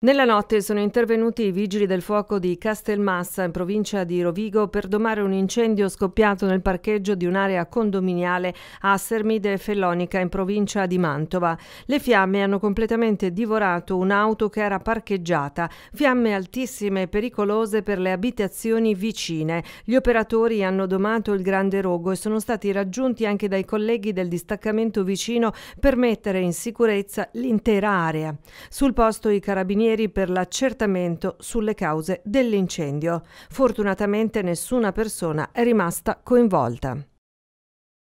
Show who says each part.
Speaker 1: Nella notte sono intervenuti i vigili del fuoco di Castelmassa in provincia di Rovigo per domare un incendio scoppiato nel parcheggio di un'area condominiale a Sermide Fellonica in provincia di Mantova. Le fiamme hanno completamente divorato un'auto che era parcheggiata, fiamme altissime e pericolose per le abitazioni vicine. Gli operatori hanno domato il grande rogo e sono stati raggiunti anche dai colleghi del distaccamento vicino per mettere in sicurezza l'intera area. Sul posto i carabinieri carabinieri per l'accertamento sulle cause dell'incendio. Fortunatamente nessuna persona è rimasta coinvolta.